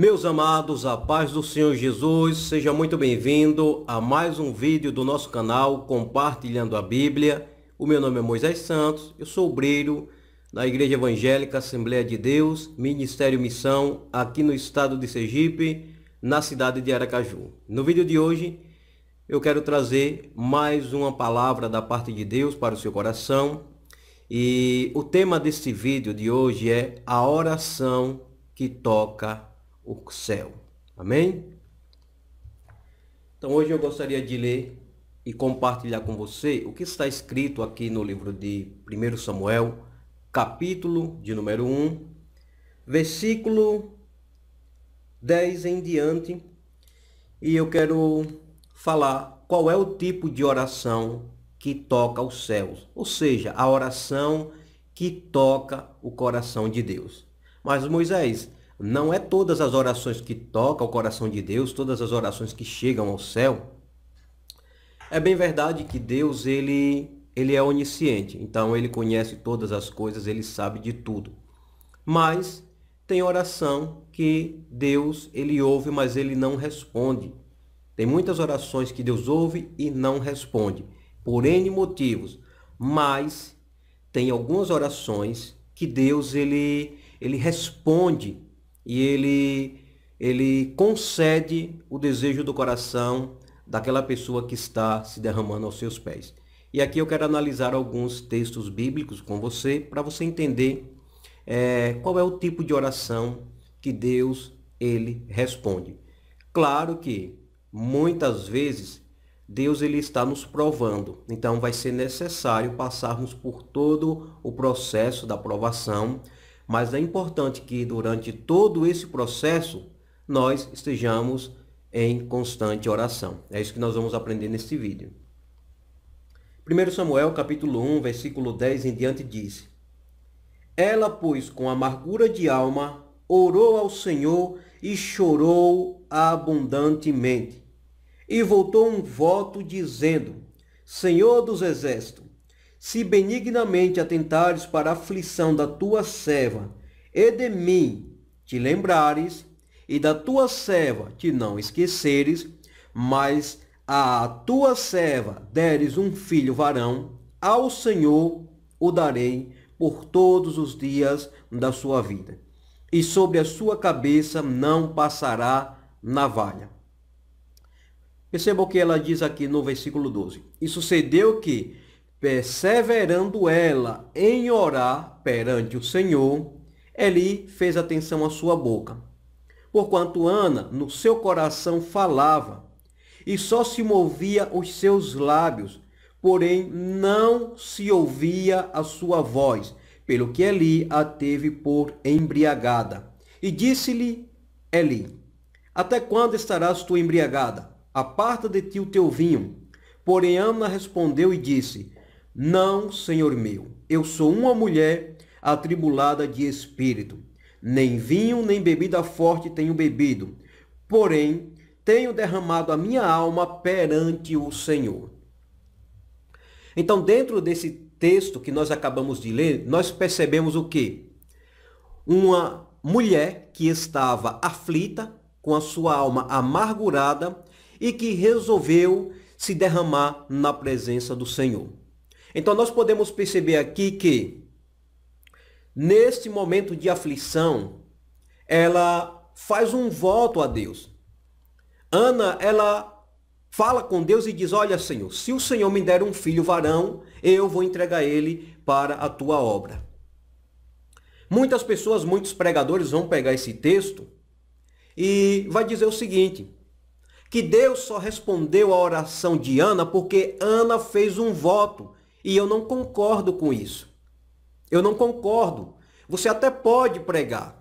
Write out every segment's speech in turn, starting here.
Meus amados, a paz do Senhor Jesus, seja muito bem-vindo a mais um vídeo do nosso canal Compartilhando a Bíblia. O meu nome é Moisés Santos, eu sou obreiro na Igreja Evangélica Assembleia de Deus, Ministério Missão, aqui no estado de Sergipe, na cidade de Aracaju. No vídeo de hoje, eu quero trazer mais uma palavra da parte de Deus para o seu coração. E o tema deste vídeo de hoje é a oração que toca o céu. Amém? Então hoje eu gostaria de ler e compartilhar com você o que está escrito aqui no livro de 1 Samuel, capítulo de número 1, versículo 10 em diante. E eu quero falar qual é o tipo de oração que toca os céus, ou seja, a oração que toca o coração de Deus. Mas Moisés, não é todas as orações que tocam o coração de Deus, todas as orações que chegam ao céu. É bem verdade que Deus ele ele é onisciente, então ele conhece todas as coisas, ele sabe de tudo. Mas tem oração que Deus ele ouve, mas ele não responde. Tem muitas orações que Deus ouve e não responde, por N motivos. Mas tem algumas orações que Deus ele ele responde e ele, ele concede o desejo do coração daquela pessoa que está se derramando aos seus pés. E aqui eu quero analisar alguns textos bíblicos com você, para você entender é, qual é o tipo de oração que Deus ele responde. Claro que muitas vezes Deus ele está nos provando, então vai ser necessário passarmos por todo o processo da provação mas é importante que durante todo esse processo nós estejamos em constante oração. É isso que nós vamos aprender neste vídeo. 1 Samuel capítulo 1, versículo 10 em diante diz: Ela, pois, com amargura de alma, orou ao Senhor e chorou abundantemente. E voltou um voto dizendo: Senhor dos exércitos, se benignamente atentares para a aflição da tua serva, e de mim te lembrares, e da tua serva te não esqueceres, mas à tua serva deres um filho varão, ao Senhor o darei por todos os dias da sua vida, e sobre a sua cabeça não passará navalha. Perceba o que ela diz aqui no versículo 12. E sucedeu que, perseverando ela em orar perante o Senhor, Eli fez atenção à sua boca. Porquanto Ana no seu coração falava, e só se movia os seus lábios, porém não se ouvia a sua voz, pelo que Eli a teve por embriagada. E disse-lhe Eli, até quando estarás tu embriagada? Aparta de ti o teu vinho. Porém Ana respondeu e disse, não, Senhor meu, eu sou uma mulher atribulada de espírito. Nem vinho nem bebida forte tenho bebido, porém tenho derramado a minha alma perante o Senhor. Então, dentro desse texto que nós acabamos de ler, nós percebemos o que? Uma mulher que estava aflita, com a sua alma amargurada e que resolveu se derramar na presença do Senhor. Então nós podemos perceber aqui que neste momento de aflição, ela faz um voto a Deus. Ana, ela fala com Deus e diz: "Olha, Senhor, se o Senhor me der um filho varão, eu vou entregar ele para a tua obra." Muitas pessoas, muitos pregadores vão pegar esse texto e vai dizer o seguinte: que Deus só respondeu à oração de Ana porque Ana fez um voto e eu não concordo com isso. Eu não concordo. Você até pode pregar.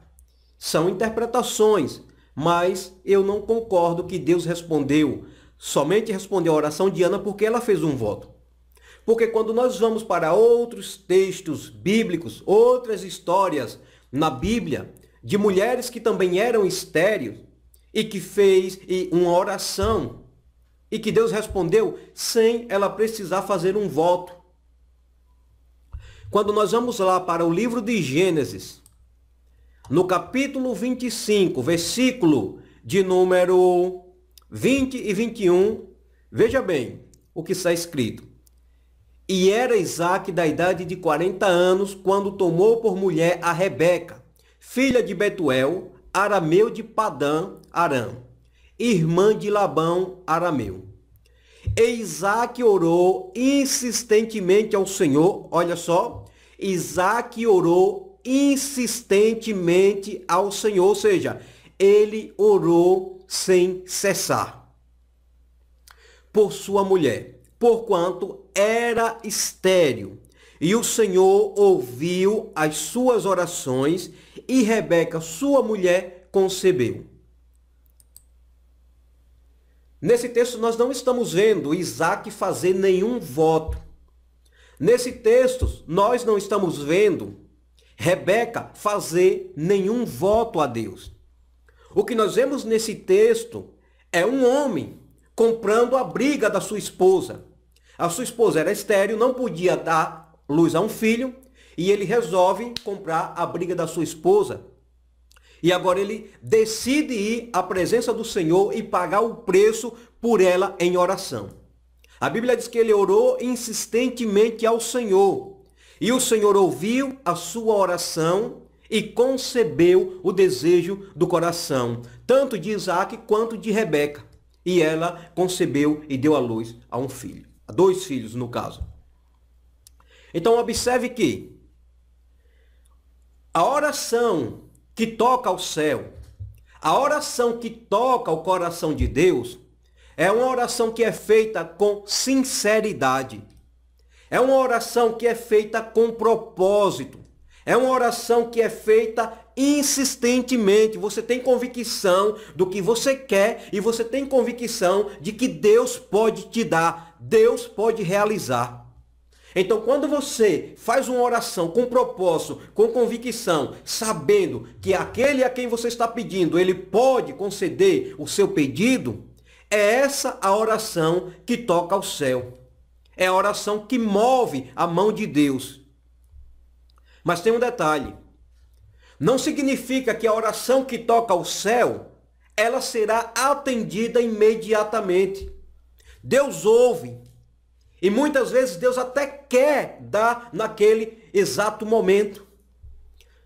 São interpretações, mas eu não concordo que Deus respondeu, somente respondeu a oração de Ana porque ela fez um voto. Porque quando nós vamos para outros textos bíblicos, outras histórias na Bíblia, de mulheres que também eram estéreos e que fez uma oração e que Deus respondeu sem ela precisar fazer um voto. Quando nós vamos lá para o livro de Gênesis, no capítulo 25, versículo de número 20 e 21, veja bem o que está escrito. E era Isaac da idade de 40 anos quando tomou por mulher a Rebeca, filha de Betuel, arameu de Padã, Arã, irmã de Labão, arameu. E Isaac orou insistentemente ao Senhor, olha só, Isaac orou insistentemente ao Senhor, ou seja, ele orou sem cessar por sua mulher, porquanto era estéril. E o Senhor ouviu as suas orações e Rebeca, sua mulher, concebeu. Nesse texto nós não estamos vendo Isaac fazer nenhum voto. Nesse texto nós não estamos vendo Rebeca fazer nenhum voto a Deus. O que nós vemos nesse texto é um homem comprando a briga da sua esposa. A sua esposa era estéril, não podia dar luz a um filho, e ele resolve comprar a briga da sua esposa e agora ele decide ir à presença do Senhor e pagar o preço por ela em oração. A Bíblia diz que ele orou insistentemente ao Senhor. E o Senhor ouviu a sua oração e concebeu o desejo do coração, tanto de Isaac quanto de Rebeca. E ela concebeu e deu à luz a um filho, a dois filhos no caso. Então observe que a oração que toca ao céu, a oração que toca o coração de Deus, é uma oração que é feita com sinceridade. É uma oração que é feita com propósito. É uma oração que é feita insistentemente. Você tem convicção do que você quer e você tem convicção de que Deus pode te dar, Deus pode realizar. Então, quando você faz uma oração com propósito, com convicção, sabendo que aquele a quem você está pedindo, ele pode conceder o seu pedido, é essa a oração que toca ao céu. É a oração que move a mão de Deus. Mas tem um detalhe. Não significa que a oração que toca ao céu, ela será atendida imediatamente. Deus ouve, e muitas vezes Deus até quer dar naquele exato momento.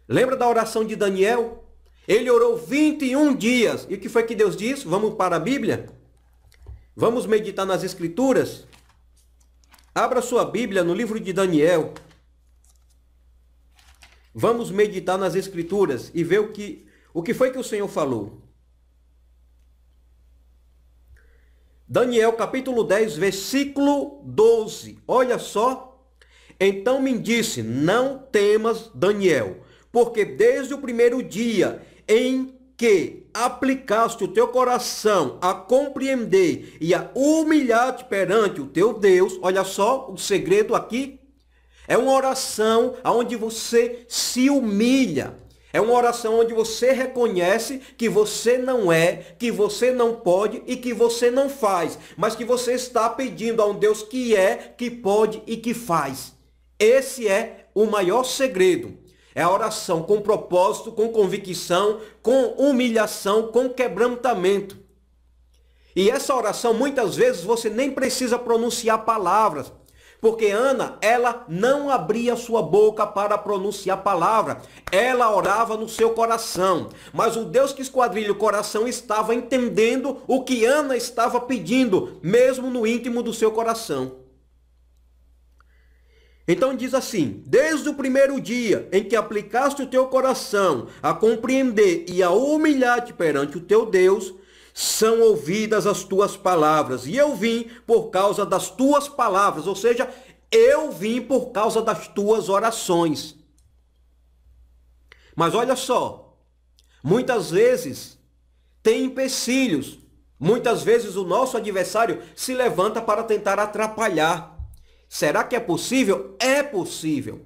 Lembra da oração de Daniel? Ele orou 21 dias. E o que foi que Deus disse? Vamos para a Bíblia? Vamos meditar nas Escrituras? Abra sua Bíblia no livro de Daniel. Vamos meditar nas Escrituras e ver o que, o que foi que o Senhor falou. Daniel capítulo 10, versículo 12. Olha só. Então me disse: Não temas, Daniel, porque desde o primeiro dia em que aplicaste o teu coração a compreender e a humilhar-te perante o teu Deus, olha só o segredo aqui. É uma oração onde você se humilha, é uma oração onde você reconhece que você não é, que você não pode e que você não faz, mas que você está pedindo a um Deus que é, que pode e que faz. Esse é o maior segredo. É a oração com propósito, com convicção, com humilhação, com quebrantamento. E essa oração muitas vezes você nem precisa pronunciar palavras. Porque Ana, ela não abria sua boca para pronunciar palavra. Ela orava no seu coração. Mas o Deus que esquadrilha o coração estava entendendo o que Ana estava pedindo, mesmo no íntimo do seu coração. Então diz assim: Desde o primeiro dia em que aplicaste o teu coração a compreender e a humilhar-te perante o teu Deus, são ouvidas as tuas palavras, e eu vim por causa das tuas palavras, ou seja, eu vim por causa das tuas orações. Mas olha só, muitas vezes tem empecilhos, muitas vezes o nosso adversário se levanta para tentar atrapalhar. Será que é possível? É possível.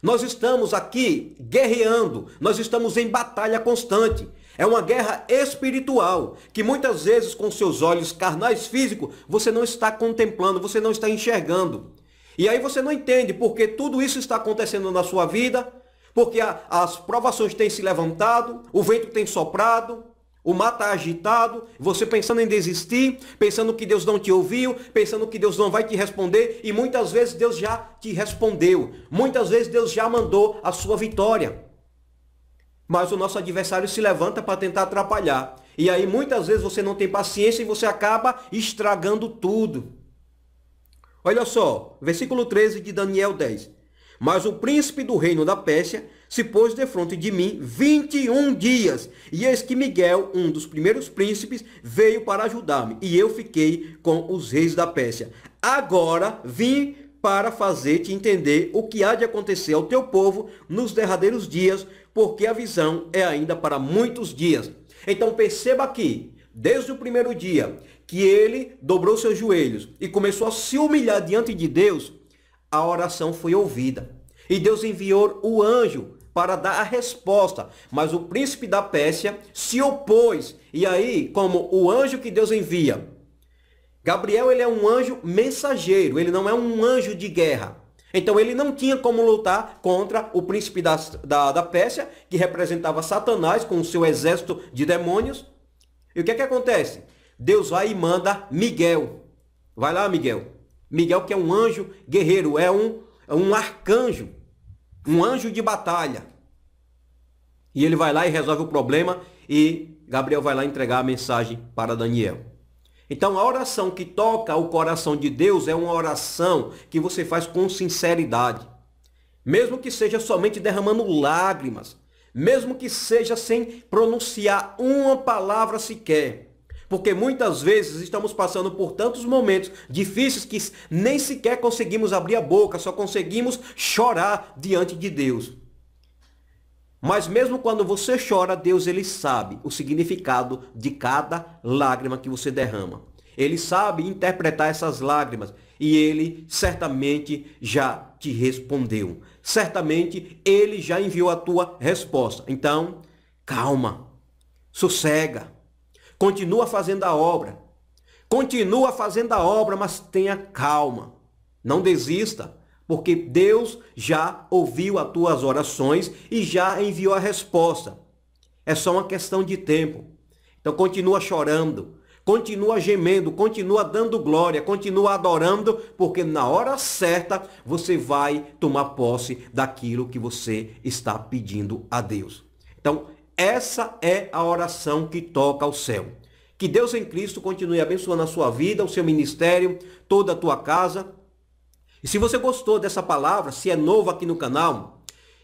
Nós estamos aqui guerreando, nós estamos em batalha constante. É uma guerra espiritual, que muitas vezes com seus olhos carnais físicos, você não está contemplando, você não está enxergando. E aí você não entende porque tudo isso está acontecendo na sua vida, porque a, as provações têm se levantado, o vento tem soprado, o mar está agitado, você pensando em desistir, pensando que Deus não te ouviu, pensando que Deus não vai te responder, e muitas vezes Deus já te respondeu. Muitas vezes Deus já mandou a sua vitória mas o nosso adversário se levanta para tentar atrapalhar. E aí muitas vezes você não tem paciência e você acaba estragando tudo. Olha só, versículo 13 de Daniel 10. Mas o príncipe do reino da Pérsia se pôs de frente de mim 21 dias. E eis que Miguel, um dos primeiros príncipes, veio para ajudar-me. E eu fiquei com os reis da Pérsia. Agora vim para fazer-te entender o que há de acontecer ao teu povo nos derradeiros dias, porque a visão é ainda para muitos dias. Então perceba aqui, desde o primeiro dia que ele dobrou seus joelhos e começou a se humilhar diante de Deus, a oração foi ouvida. E Deus enviou o anjo para dar a resposta, mas o príncipe da Pérsia se opôs. E aí, como o anjo que Deus envia Gabriel ele é um anjo mensageiro, ele não é um anjo de guerra. Então ele não tinha como lutar contra o príncipe da, da, da Pérsia, que representava Satanás com o seu exército de demônios. E o que é que acontece? Deus vai e manda Miguel. Vai lá, Miguel. Miguel que é um anjo guerreiro, é um, é um arcanjo, um anjo de batalha. E ele vai lá e resolve o problema e Gabriel vai lá entregar a mensagem para Daniel. Então a oração que toca o coração de Deus é uma oração que você faz com sinceridade. Mesmo que seja somente derramando lágrimas, mesmo que seja sem pronunciar uma palavra sequer. Porque muitas vezes estamos passando por tantos momentos difíceis que nem sequer conseguimos abrir a boca, só conseguimos chorar diante de Deus. Mas mesmo quando você chora, Deus ele sabe o significado de cada lágrima que você derrama. Ele sabe interpretar essas lágrimas e ele certamente já te respondeu. Certamente ele já enviou a tua resposta. Então, calma. Sossega. Continua fazendo a obra. Continua fazendo a obra, mas tenha calma. Não desista porque Deus já ouviu as tuas orações e já enviou a resposta. É só uma questão de tempo. Então continua chorando, continua gemendo, continua dando glória, continua adorando, porque na hora certa você vai tomar posse daquilo que você está pedindo a Deus. Então, essa é a oração que toca ao céu. Que Deus em Cristo continue abençoando a sua vida, o seu ministério, toda a tua casa, e se você gostou dessa palavra, se é novo aqui no canal,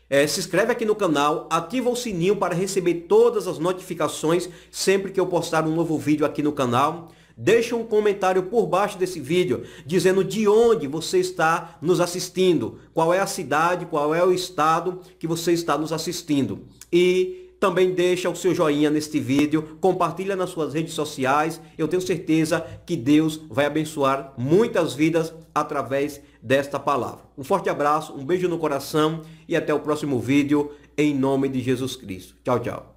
é, se inscreve aqui no canal, ativa o sininho para receber todas as notificações sempre que eu postar um novo vídeo aqui no canal. Deixa um comentário por baixo desse vídeo dizendo de onde você está nos assistindo, qual é a cidade, qual é o estado que você está nos assistindo. E também deixa o seu joinha neste vídeo, compartilha nas suas redes sociais. Eu tenho certeza que Deus vai abençoar muitas vidas através desta palavra. Um forte abraço, um beijo no coração e até o próximo vídeo em nome de Jesus Cristo. Tchau, tchau.